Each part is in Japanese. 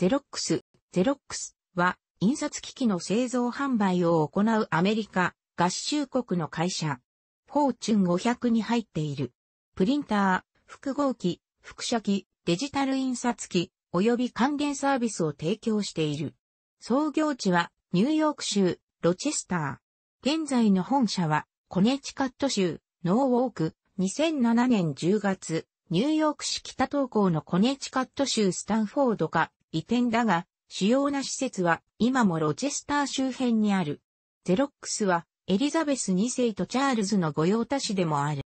ゼロックス、ゼロックスは、印刷機器の製造販売を行うアメリカ、合衆国の会社。フォーチュン500に入っている。プリンター、複合機、複写機、デジタル印刷機、及び関連サービスを提供している。創業地は、ニューヨーク州、ロチェスター。現在の本社は、コネチカット州、ノーウォーク、2007年10月、ニューヨーク市北東港のコネチカット州スタンフォード化。移転だが、主要な施設は今もロチェスター周辺にある。ゼロックスはエリザベス2世とチャールズの御用達でもある。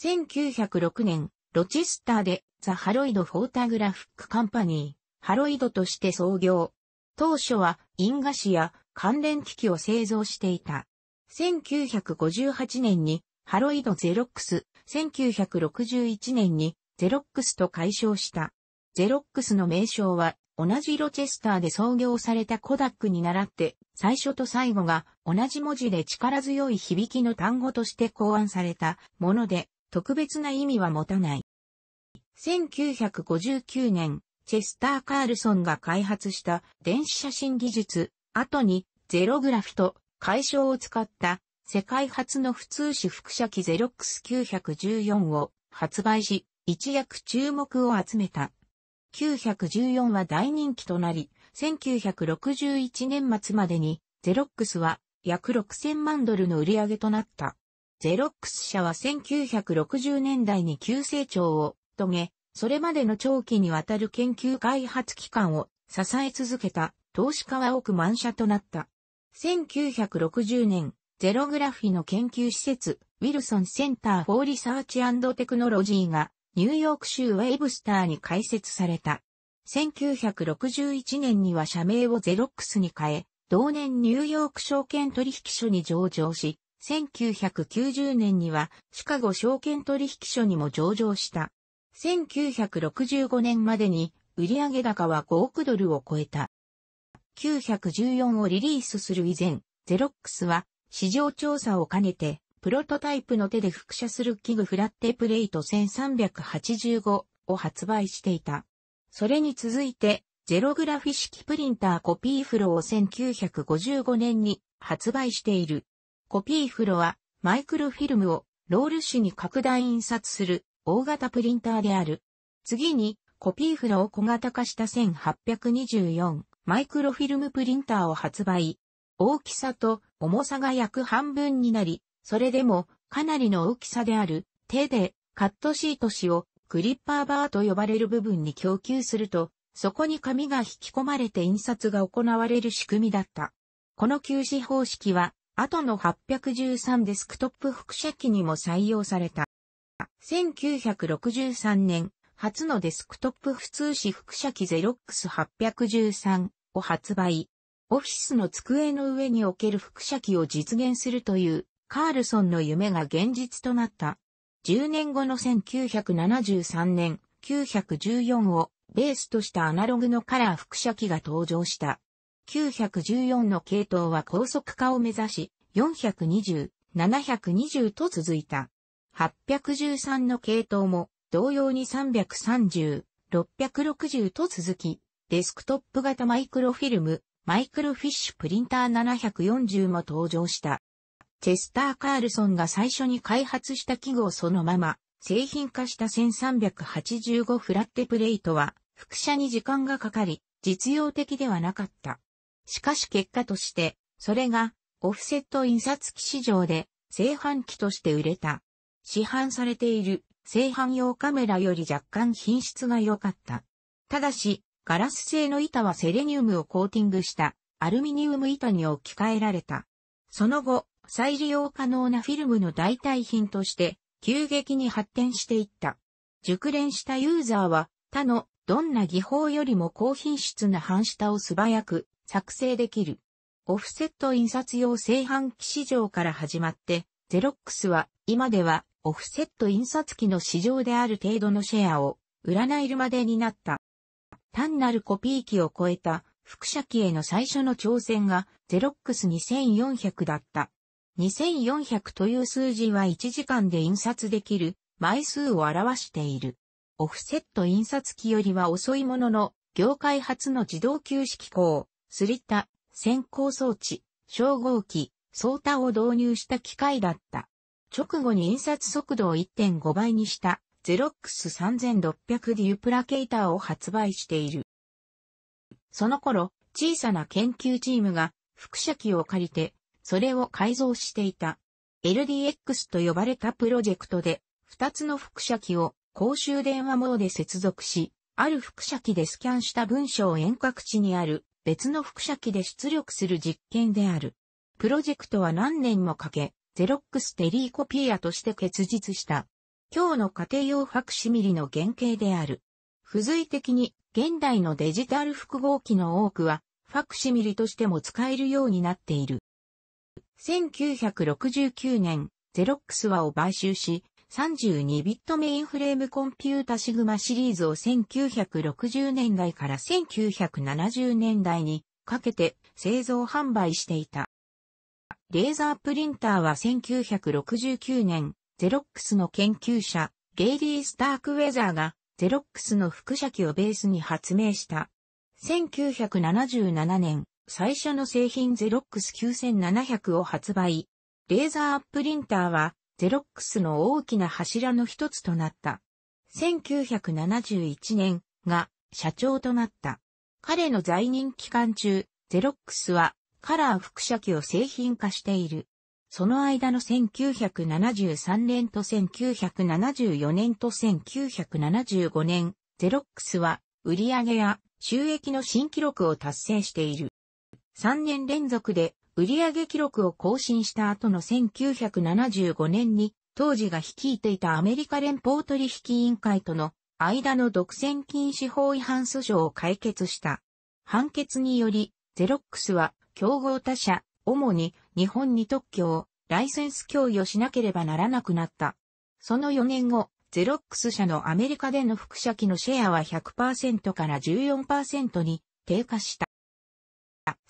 1906年、ロチェスターでザ・ハロイド・フォータグラフック・カンパニー、ハロイドとして創業。当初は因果紙や関連機器を製造していた。1958年にハロイド・ゼロックス、1961年にゼロックスと解消した。ゼロックスの名称は、同じロチェスターで創業されたコダックに倣って、最初と最後が同じ文字で力強い響きの単語として考案されたもので、特別な意味は持たない。1959年、チェスター・カールソンが開発した電子写真技術、後にゼログラフと解消を使った世界初の普通紙複写機ゼロックス914を発売し、一躍注目を集めた。914は大人気となり、1961年末までに、ゼロックスは約6000万ドルの売り上げとなった。ゼロックス社は1960年代に急成長を遂げ、それまでの長期にわたる研究開発期間を支え続けた投資家は多く満社となった。1960年、ゼログラフィの研究施設、ウィルソンセンターフォーリサーチテクノロジーがニューヨーク州ウェイブスターに開設された。1961年には社名をゼロックスに変え、同年ニューヨーク証券取引所に上場し、1990年にはシカゴ証券取引所にも上場した。1965年までに売上高は5億ドルを超えた。914をリリースする以前、ゼロックスは市場調査を兼ねてプロトタイプの手で複写する器具フラッテプレート1385を発売していた。それに続いて、ゼログラフィ式プリンターコピーフロを1955年に発売している。コピーフロはマイクロフィルムをロール紙に拡大印刷する大型プリンターである。次にコピーフロを小型化した1824マイクロフィルムプリンターを発売。大きさと重さが約半分になり、それでもかなりの大きさである手でカットシート紙をクリッパーバーと呼ばれる部分に供給すると、そこに紙が引き込まれて印刷が行われる仕組みだった。この休止方式は、後の813デスクトップ複写機にも採用された。1963年、初のデスクトップ普通紙複写機ゼロックス813を発売。オフィスの机の上における複写機を実現するというカールソンの夢が現実となった。10年後の1973年、914をベースとしたアナログのカラー複写機が登場した。914の系統は高速化を目指し、420、720と続いた。813の系統も同様に330、660と続き、デスクトップ型マイクロフィルム、マイクロフィッシュプリンター740も登場した。チェスター・カールソンが最初に開発した器具をそのまま、製品化した1385フラッテプレートは、複写に時間がかかり、実用的ではなかった。しかし結果として、それが、オフセット印刷機市場で、製版機として売れた。市販されている、製版用カメラより若干品質が良かった。ただし、ガラス製の板はセレニウムをコーティングしたアルミニウム板に置き換えられた。その後、再利用可能なフィルムの代替品として急激に発展していった。熟練したユーザーは他のどんな技法よりも高品質な半下を素早く作成できる。オフセット印刷用製版機市場から始まって、ゼロックスは今ではオフセット印刷機の市場である程度のシェアを占えるまでになった。単なるコピー機を超えた複写機への最初の挑戦がゼロックス2400だった。2400という数字は1時間で印刷できる枚数を表している。オフセット印刷機よりは遅いものの、業界初の自動休止機構、スリッタ、先行装置、消耗機、ソータを導入した機械だった。直後に印刷速度を1.5倍にした、ゼロックス3600デュプラケーターを発売している。その頃、小さな研究チームが、副写機を借りて、それを改造していた。LDX と呼ばれたプロジェクトで、2つの複写機を公衆電話モードで接続し、ある複写機でスキャンした文章を遠隔地にある別の複写機で出力する実験である。プロジェクトは何年もかけ、ゼロックステリーコピーアとして結実した。今日の家庭用ファクシミリの原型である。付随的に現代のデジタル複合機の多くはファクシミリとしても使えるようになっている。1969年、ゼロックスはを買収し、32ビットメインフレームコンピュータシグマシリーズを1960年代から1970年代にかけて製造販売していた。レーザープリンターは1969年、ゼロックスの研究者、ゲイリー・スタークウェザーがゼロックスの副写機をベースに発明した。1977年、最初の製品ゼロックス9700を発売。レーザープリンターはゼロックスの大きな柱の一つとなった。1971年が社長となった。彼の在任期間中、ゼロックスはカラー副写機を製品化している。その間の1973年と1974年と1975年、ゼロックスは売上や収益の新記録を達成している。3年連続で売上記録を更新した後の1975年に、当時が率いていたアメリカ連邦取引委員会との間の独占禁止法違反訴訟を解決した。判決により、ゼロックスは競合他社、主に日本に特許をライセンス供与しなければならなくなった。その4年後、ゼロックス社のアメリカでの副社機のシェアは100%から14%に低下した。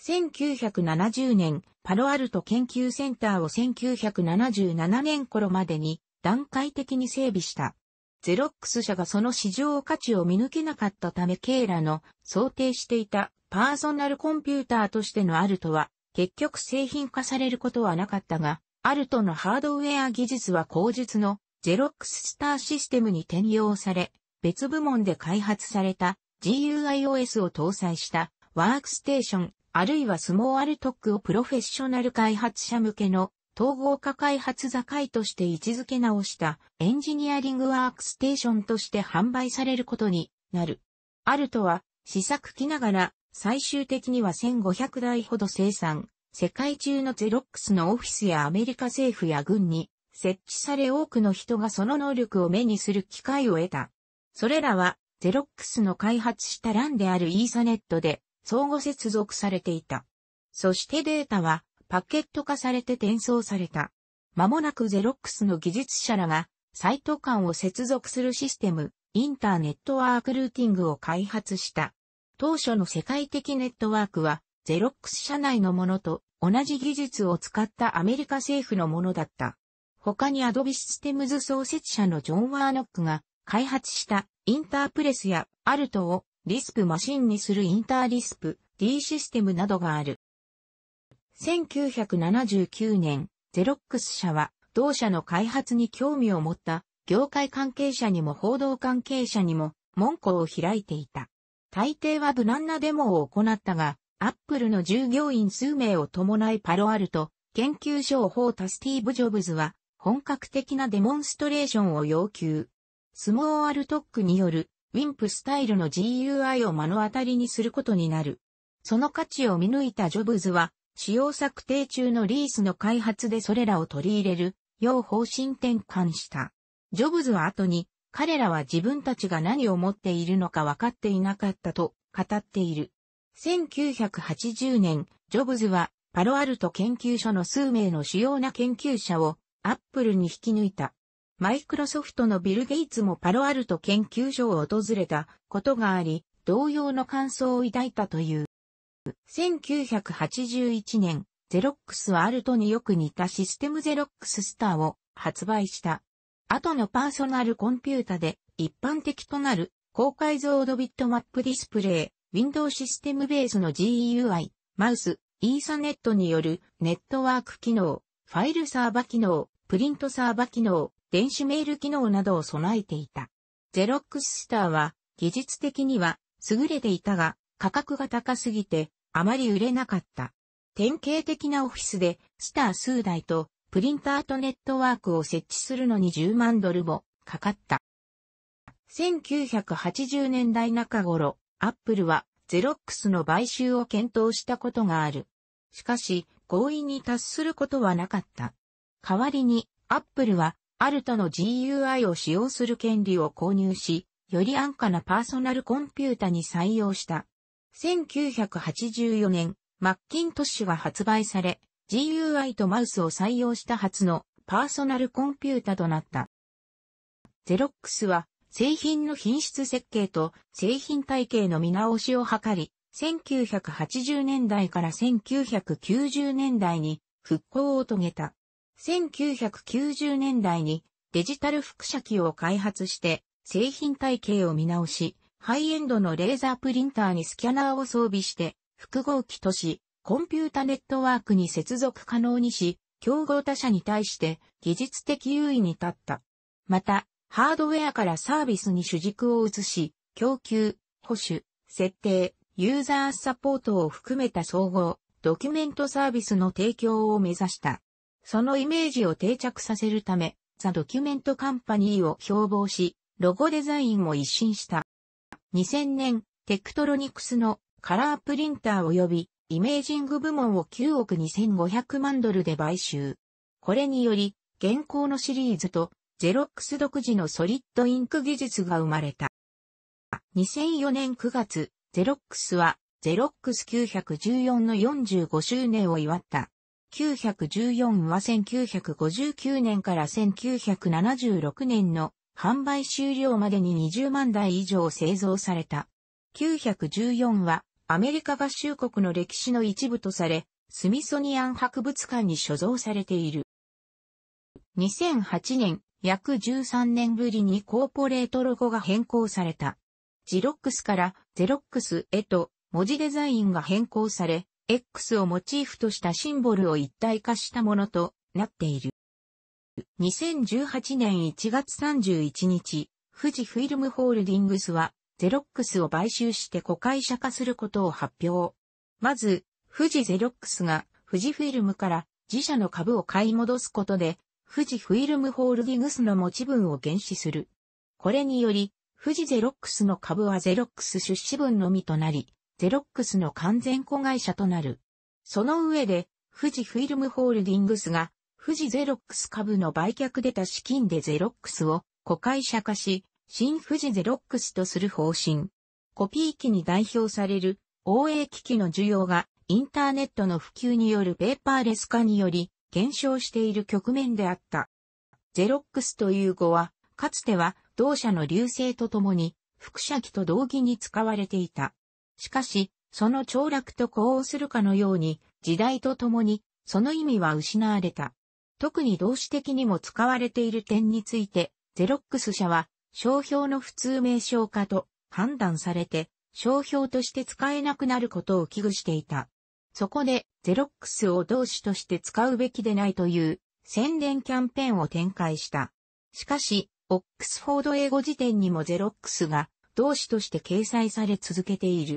1970年、パロアルト研究センターを1977年頃までに段階的に整備した。ゼロックス社がその市場価値を見抜けなかったため、ケーラの想定していたパーソナルコンピューターとしてのアルトは、結局製品化されることはなかったが、アルトのハードウェア技術は後述のゼロックススターシステムに転用され、別部門で開発された GUIOS を搭載したワークステーションあるいはスモーアルトックをプロフェッショナル開発者向けの統合化開発座会として位置づけ直したエンジニアリングワークステーションとして販売されることになる。アルトは試作機ながら最終的には1500台ほど生産、世界中のゼロックスのオフィスやアメリカ政府や軍に設置され多くの人がその能力を目にする機会を得た。それらはゼロックスの開発したランであるイーサネットで相互接続されていた。そしてデータはパケット化されて転送された。まもなくゼロックスの技術者らがサイト間を接続するシステム、インターネットワークルーティングを開発した。当初の世界的ネットワークは、ゼロックス社内のものと同じ技術を使ったアメリカ政府のものだった。他にアドビシステムズ創設者のジョン・ワーノックが開発したインタープレスやアルトをリスプマシンにするインターリスプ、D システムなどがある。1979年、ゼロックス社は、同社の開発に興味を持った業界関係者にも報道関係者にも門戸を開いていた。大抵は無難なデモを行ったが、アップルの従業員数名を伴いパロアルト、研究所を放ったスティーブ・ジョブズは、本格的なデモンストレーションを要求。スモーアルトックによるウィンプスタイルの GUI を目の当たりにすることになる。その価値を見抜いたジョブズは、使用策定中のリースの開発でそれらを取り入れる、よう方針転換した。ジョブズは後に、彼らは自分たちが何を持っているのか分かっていなかったと語っている。1980年、ジョブズはパロアルト研究所の数名の主要な研究者をアップルに引き抜いた。マイクロソフトのビル・ゲイツもパロアルト研究所を訪れたことがあり、同様の感想を抱いたという。1981年、ゼロックスはアルトによく似たシステムゼロックススターを発売した。後のパーソナルコンピュータで一般的となる高解像度ビットマップディスプレイ、ウィンドウシステムベースの GUI、マウス、イーサネットによるネットワーク機能、ファイルサーバ機能、プリントサーバ機能、電子メール機能などを備えていた。ゼロックススターは技術的には優れていたが価格が高すぎてあまり売れなかった。典型的なオフィスでスター数台とプリンターとネットワークを設置するのに10万ドルもかかった。1980年代中頃、アップルはゼロックスの買収を検討したことがある。しかし、合意に達することはなかった。代わりに、アップルは、アルトの GUI を使用する権利を購入し、より安価なパーソナルコンピュータに採用した。1984年、マッキントッシュが発売され、GUI とマウスを採用した初のパーソナルコンピュータとなった。ゼロックスは製品の品質設計と製品体系の見直しを図り、1980年代から1990年代に復興を遂げた。1990年代にデジタル複写機を開発して製品体系を見直し、ハイエンドのレーザープリンターにスキャナーを装備して複合機とし、コンピュータネットワークに接続可能にし、競合他社に対して技術的優位に立った。また、ハードウェアからサービスに主軸を移し、供給、保守、設定、ユーザーサポートを含めた総合、ドキュメントサービスの提供を目指した。そのイメージを定着させるため、ザ・ドキュメント・カンパニーを標榜し、ロゴデザインを一新した。2000年、テクトロニクスのカラープリンター及びイメージング部門を9億2500万ドルで買収。これにより、現行のシリーズとゼロックス独自のソリッドインク技術が生まれた。2004年9月、ゼロックスはゼロックス914の45周年を祝った914は1959年から1976年の販売終了までに20万台以上製造された。914はアメリカ合衆国の歴史の一部とされ、スミソニアン博物館に所蔵されている。2008年、約13年ぶりにコーポレートロゴが変更された。ジロックスからゼロックスへと文字デザインが変更され、X をモチーフとしたシンボルを一体化したものとなっている。2018年1月31日、富士フィルムホールディングスは、ゼロックスを買収して子会社化することを発表。まず、富士ゼロックスが富士フィルムから自社の株を買い戻すことで、富士フィルムホールディングスの持ち分を減資する。これにより、富士ゼロックスの株はゼロックス出資分のみとなり、ゼロックスの完全子会社となる。その上で、富士フィルムホールディングスが、富士ゼロックス株の売却出た資金でゼロックスを子会社化し、新富士ゼロックスとする方針。コピー機に代表される OA 機器の需要がインターネットの普及によるペーパーレス化により減少している局面であった。ゼロックスという語は、かつては同社の流星とともに、副社機と同義に使われていた。しかし、その凋落と呼応するかのように、時代とともに、その意味は失われた。特に動詞的にも使われている点について、ゼロックス社は、商標の普通名称化と判断されて、商標として使えなくなることを危惧していた。そこで、ゼロックスを動詞として使うべきでないという宣伝キャンペーンを展開した。しかし、オックスフォード英語辞典にもゼロックスが動詞として掲載され続けている。